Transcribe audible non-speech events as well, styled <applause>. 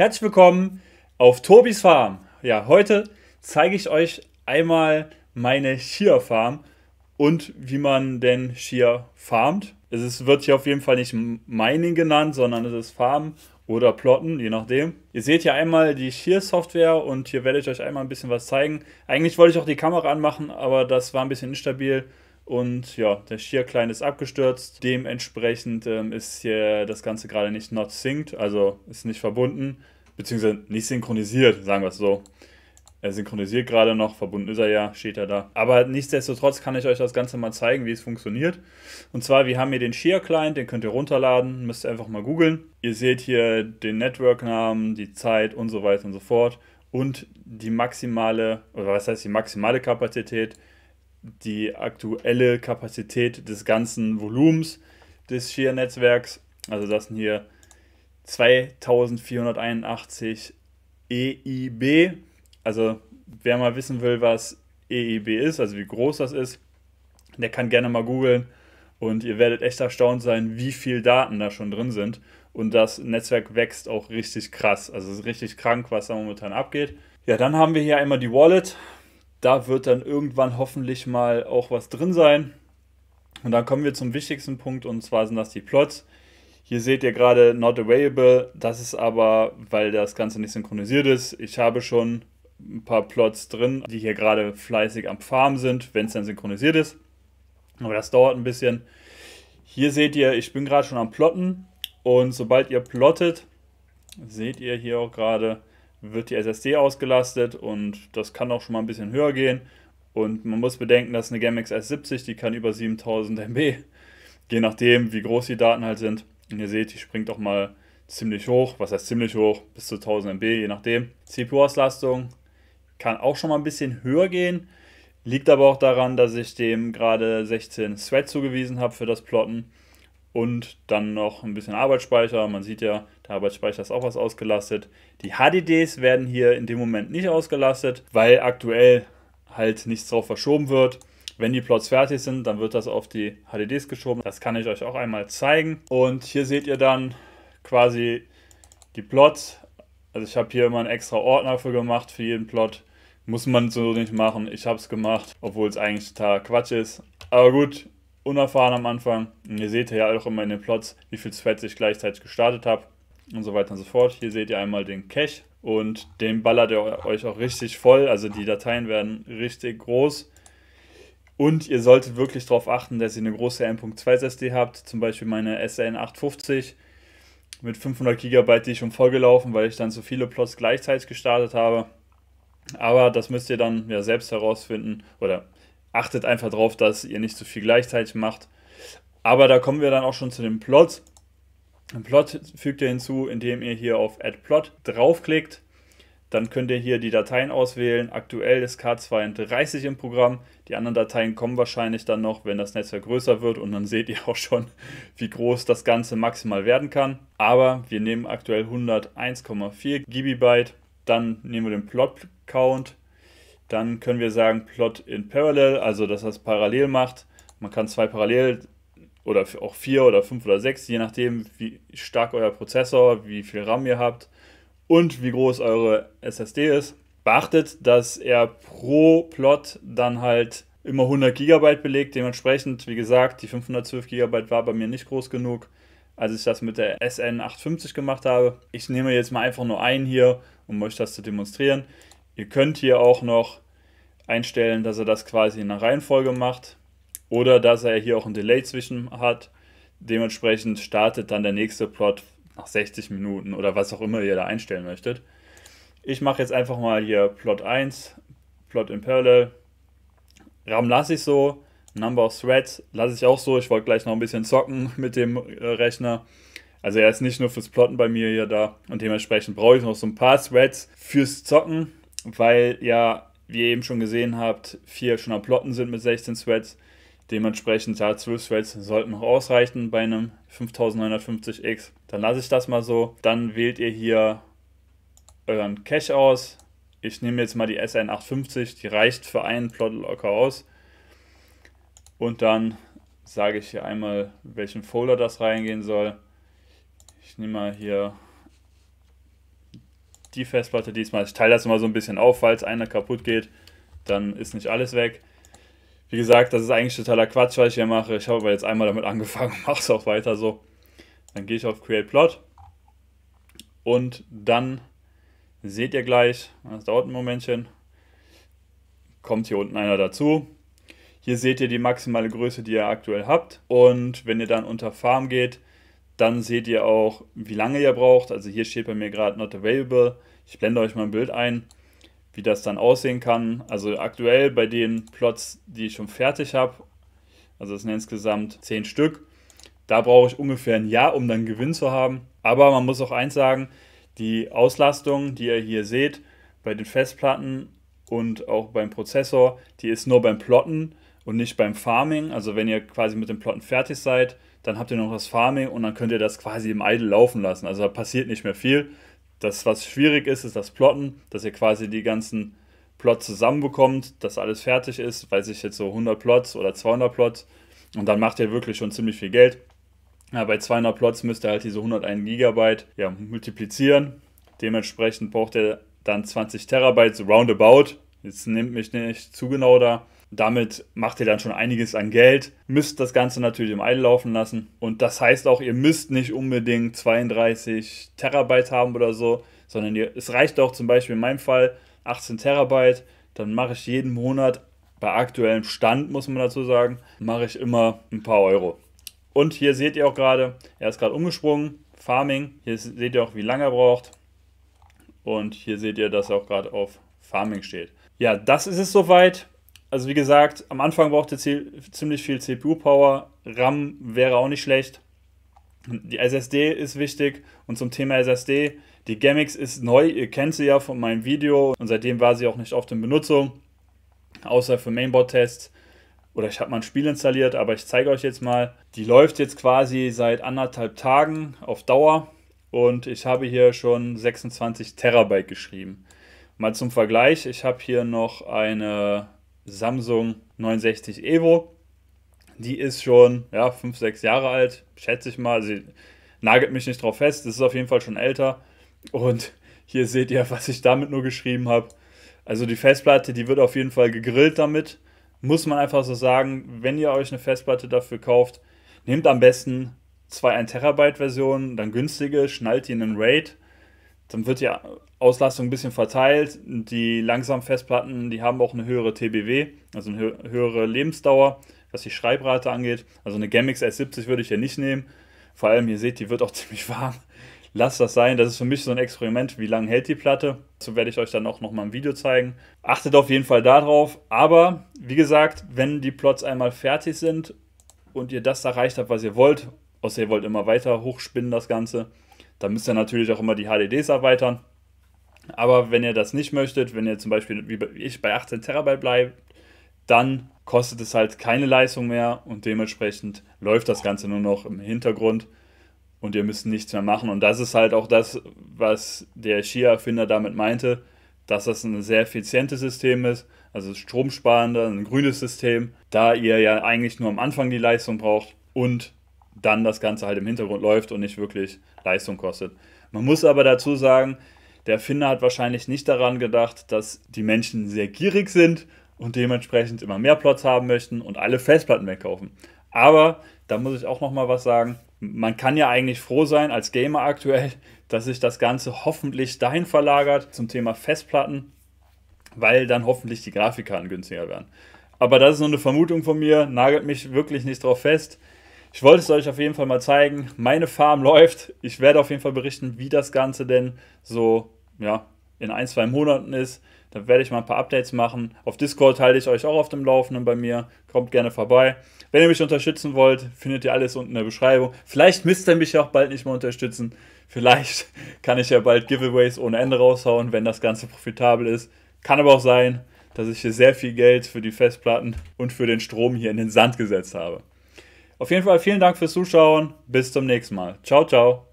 Herzlich willkommen auf Tobis Farm. Ja, heute zeige ich euch einmal meine Chia Farm und wie man denn Chia farmt. Es wird hier auf jeden Fall nicht Mining genannt, sondern es ist Farmen oder Plotten, je nachdem. Ihr seht hier einmal die Shear Software und hier werde ich euch einmal ein bisschen was zeigen. Eigentlich wollte ich auch die Kamera anmachen, aber das war ein bisschen instabil und ja, der Shear-Client ist abgestürzt. Dementsprechend ähm, ist hier das Ganze gerade nicht not synced, also ist nicht verbunden, beziehungsweise nicht synchronisiert, sagen wir es so. Er synchronisiert gerade noch, verbunden ist er ja, steht er da. Aber nichtsdestotrotz kann ich euch das Ganze mal zeigen, wie es funktioniert. Und zwar, wir haben hier den Shear Client, den könnt ihr runterladen, müsst ihr einfach mal googeln. Ihr seht hier den Network-Namen, die Zeit und so weiter und so fort. Und die maximale, oder was heißt die maximale Kapazität, die aktuelle Kapazität des ganzen Volumens des Shear-Netzwerks. Also das sind hier 2481 EIB. Also wer mal wissen will, was EIB ist, also wie groß das ist, der kann gerne mal googeln und ihr werdet echt erstaunt sein, wie viel Daten da schon drin sind. Und das Netzwerk wächst auch richtig krass. Also es ist richtig krank, was da momentan abgeht. Ja, dann haben wir hier einmal die Wallet. Da wird dann irgendwann hoffentlich mal auch was drin sein. Und dann kommen wir zum wichtigsten Punkt und zwar sind das die Plots. Hier seht ihr gerade Not Available. Das ist aber, weil das Ganze nicht synchronisiert ist. Ich habe schon ein paar Plots drin, die hier gerade fleißig am Farm sind, wenn es dann synchronisiert ist. Aber das dauert ein bisschen. Hier seht ihr, ich bin gerade schon am Plotten und sobald ihr plottet, seht ihr hier auch gerade, wird die SSD ausgelastet und das kann auch schon mal ein bisschen höher gehen. Und man muss bedenken, dass eine GameX S70, die kann über 7000 MB, je nachdem, wie groß die Daten halt sind. Und ihr seht, die springt auch mal ziemlich hoch, was heißt ziemlich hoch, bis zu 1000 MB, je nachdem. CPU-Auslastung kann auch schon mal ein bisschen höher gehen, liegt aber auch daran, dass ich dem gerade 16 Thread zugewiesen habe für das Plotten und dann noch ein bisschen Arbeitsspeicher. Man sieht ja, der Arbeitsspeicher ist auch was ausgelastet. Die HDDs werden hier in dem Moment nicht ausgelastet, weil aktuell halt nichts drauf verschoben wird. Wenn die Plots fertig sind, dann wird das auf die HDDs geschoben. Das kann ich euch auch einmal zeigen. Und hier seht ihr dann quasi die Plots. Also ich habe hier immer einen extra Ordner für gemacht, für jeden Plot. Muss man so nicht machen. Ich habe es gemacht, obwohl es eigentlich total Quatsch ist. Aber gut, unerfahren am Anfang. Und ihr seht ja auch immer in den Plots, wie viel Sweat ich gleichzeitig gestartet habe und so weiter und so fort. Hier seht ihr einmal den Cache und den ballert ihr euch auch richtig voll. Also die Dateien werden richtig groß. Und ihr solltet wirklich darauf achten, dass ihr eine große M.2 SSD habt, zum Beispiel meine SN 850 mit 500 GB, die ich schon vollgelaufen, weil ich dann so viele Plots gleichzeitig gestartet habe. Aber das müsst ihr dann ja selbst herausfinden oder achtet einfach darauf, dass ihr nicht zu viel gleichzeitig macht. Aber da kommen wir dann auch schon zu dem Plot. Ein Plot fügt ihr hinzu, indem ihr hier auf Add Plot draufklickt. Dann könnt ihr hier die Dateien auswählen. Aktuell ist K32 im Programm. Die anderen Dateien kommen wahrscheinlich dann noch, wenn das Netzwerk größer wird. Und dann seht ihr auch schon, <laughs> wie groß das Ganze maximal werden kann. Aber wir nehmen aktuell 101,4 GB. Dann nehmen wir den Plot Count dann können wir sagen Plot in Parallel, also dass das parallel macht. Man kann zwei parallel oder auch vier oder fünf oder sechs, je nachdem, wie stark euer Prozessor, wie viel RAM ihr habt und wie groß eure SSD ist. Beachtet, dass er pro Plot dann halt immer 100 GB belegt. Dementsprechend, wie gesagt, die 512 GB war bei mir nicht groß genug, als ich das mit der SN850 gemacht habe. Ich nehme jetzt mal einfach nur einen hier, um euch das zu demonstrieren. Ihr könnt hier auch noch einstellen, dass er das quasi in einer Reihenfolge macht oder dass er hier auch ein Delay zwischen hat. Dementsprechend startet dann der nächste Plot nach 60 Minuten oder was auch immer ihr da einstellen möchtet. Ich mache jetzt einfach mal hier Plot 1, Plot in Parallel. RAM lasse ich so, Number of Threads lasse ich auch so. Ich wollte gleich noch ein bisschen zocken <laughs> mit dem äh, Rechner. Also er ist nicht nur fürs Plotten bei mir hier da und dementsprechend brauche ich noch so ein paar Threads fürs Zocken weil ja, wie ihr eben schon gesehen habt, vier schon am Plotten sind mit 16 Sweats. Dementsprechend, ja, 12 Sweats sollten noch ausreichen bei einem 5950X. Dann lasse ich das mal so. Dann wählt ihr hier euren Cache aus. Ich nehme jetzt mal die SN850, die reicht für einen Plot locker aus. Und dann sage ich hier einmal, welchen Folder das reingehen soll. Ich nehme mal hier die Festplatte diesmal. Ich teile das immer so ein bisschen auf, falls einer kaputt geht, dann ist nicht alles weg. Wie gesagt, das ist eigentlich totaler Quatsch, was ich hier mache. Ich habe aber jetzt einmal damit angefangen und <laughs> mache es auch weiter so. Dann gehe ich auf Create Plot und dann seht ihr gleich, das dauert ein Momentchen, kommt hier unten einer dazu. Hier seht ihr die maximale Größe, die ihr aktuell habt und wenn ihr dann unter Farm geht, dann seht ihr auch, wie lange ihr braucht. Also hier steht bei mir gerade not available. Ich blende euch mal ein Bild ein, wie das dann aussehen kann. Also aktuell bei den Plots, die ich schon fertig habe, also es sind insgesamt 10 Stück, da brauche ich ungefähr ein Jahr, um dann Gewinn zu haben. Aber man muss auch eins sagen, die Auslastung, die ihr hier seht, bei den Festplatten und auch beim Prozessor, die ist nur beim Plotten und nicht beim Farming. Also wenn ihr quasi mit dem Plotten fertig seid, dann habt ihr noch das Farming und dann könnt ihr das quasi im Idle laufen lassen. Also da passiert nicht mehr viel. Das, was schwierig ist, ist das Plotten, dass ihr quasi die ganzen Plots zusammenbekommt, dass alles fertig ist, weiß ich jetzt so 100 Plots oder 200 Plots und dann macht ihr wirklich schon ziemlich viel Geld. Ja, bei 200 Plots müsst ihr halt diese 101 Gigabyte ja, multiplizieren. Dementsprechend braucht ihr dann 20 Terabyte, so roundabout. Jetzt nehmt mich nicht zu genau da. Damit macht ihr dann schon einiges an Geld, müsst das Ganze natürlich im Eil laufen lassen. Und das heißt auch, ihr müsst nicht unbedingt 32 Terabyte haben oder so, sondern ihr, es reicht auch zum Beispiel in meinem Fall 18 Terabyte. Dann mache ich jeden Monat, bei aktuellem Stand muss man dazu sagen, mache ich immer ein paar Euro. Und hier seht ihr auch gerade, er ist gerade umgesprungen, Farming. Hier seht ihr auch, wie lange er braucht. Und hier seht ihr, dass er auch gerade auf Farming steht. Ja, das ist es soweit also wie gesagt, am Anfang braucht ihr ziemlich viel CPU-Power. RAM wäre auch nicht schlecht. Die SSD ist wichtig. Und zum Thema SSD, die Gamix ist neu. Ihr kennt sie ja von meinem Video. Und seitdem war sie auch nicht oft in Benutzung. Außer für Mainboard-Tests. Oder ich habe mal ein Spiel installiert, aber ich zeige euch jetzt mal. Die läuft jetzt quasi seit anderthalb Tagen auf Dauer. Und ich habe hier schon 26 Terabyte geschrieben. Mal zum Vergleich, ich habe hier noch eine Samsung 69 Evo. Die ist schon ja, 5, 6 Jahre alt, schätze ich mal. Sie nagelt mich nicht drauf fest, das ist auf jeden Fall schon älter. Und hier seht ihr, was ich damit nur geschrieben habe. Also die Festplatte, die wird auf jeden Fall gegrillt damit. Muss man einfach so sagen, wenn ihr euch eine Festplatte dafür kauft, nehmt am besten zwei 1 Terabyte Versionen, dann günstige, schnallt die in einen RAID, dann wird ihr Auslastung ein bisschen verteilt. Die langsamen Festplatten, die haben auch eine höhere TBW, also eine höhere Lebensdauer, was die Schreibrate angeht. Also eine Gemix S70 würde ich hier nicht nehmen. Vor allem, ihr seht, die wird auch <laughs> ziemlich warm. Lasst das sein. Das ist für mich so ein Experiment, wie lange hält die Platte. Dazu werde ich euch dann auch nochmal ein Video zeigen. Achtet auf jeden Fall darauf. Aber wie gesagt, wenn die Plots einmal fertig sind und ihr das erreicht habt, was ihr wollt, außer ihr wollt immer weiter hochspinnen das Ganze, dann müsst ihr natürlich auch immer die HDDs erweitern. Aber wenn ihr das nicht möchtet, wenn ihr zum Beispiel wie ich bei 18 Terabyte bleibt, dann kostet es halt keine Leistung mehr und dementsprechend läuft das Ganze nur noch im Hintergrund und ihr müsst nichts mehr machen. Und das ist halt auch das, was der Shia-Erfinder damit meinte, dass das ein sehr effizientes System ist, also stromsparender, ein grünes System, da ihr ja eigentlich nur am Anfang die Leistung braucht und dann das Ganze halt im Hintergrund läuft und nicht wirklich Leistung kostet. Man muss aber dazu sagen, der Erfinder hat wahrscheinlich nicht daran gedacht, dass die Menschen sehr gierig sind und dementsprechend immer mehr Plots haben möchten und alle Festplatten wegkaufen. Aber da muss ich auch noch mal was sagen. Man kann ja eigentlich froh sein als Gamer aktuell, dass sich das Ganze hoffentlich dahin verlagert zum Thema Festplatten, weil dann hoffentlich die Grafikkarten günstiger werden. Aber das ist nur eine Vermutung von mir, nagelt mich wirklich nicht drauf fest. Ich wollte es euch auf jeden Fall mal zeigen. Meine Farm läuft. Ich werde auf jeden Fall berichten, wie das Ganze denn so ja, in ein, zwei Monaten ist. Da werde ich mal ein paar Updates machen. Auf Discord teile ich euch auch auf dem Laufenden bei mir. Kommt gerne vorbei. Wenn ihr mich unterstützen wollt, findet ihr alles unten in der Beschreibung. Vielleicht müsst ihr mich auch bald nicht mehr unterstützen. Vielleicht <laughs> kann ich ja bald Giveaways ohne Ende raushauen, wenn das Ganze profitabel ist. Kann aber auch sein, dass ich hier sehr viel Geld für die Festplatten und für den Strom hier in den Sand gesetzt habe. Auf jeden Fall vielen Dank fürs Zuschauen. Bis zum nächsten Mal. Ciao, ciao.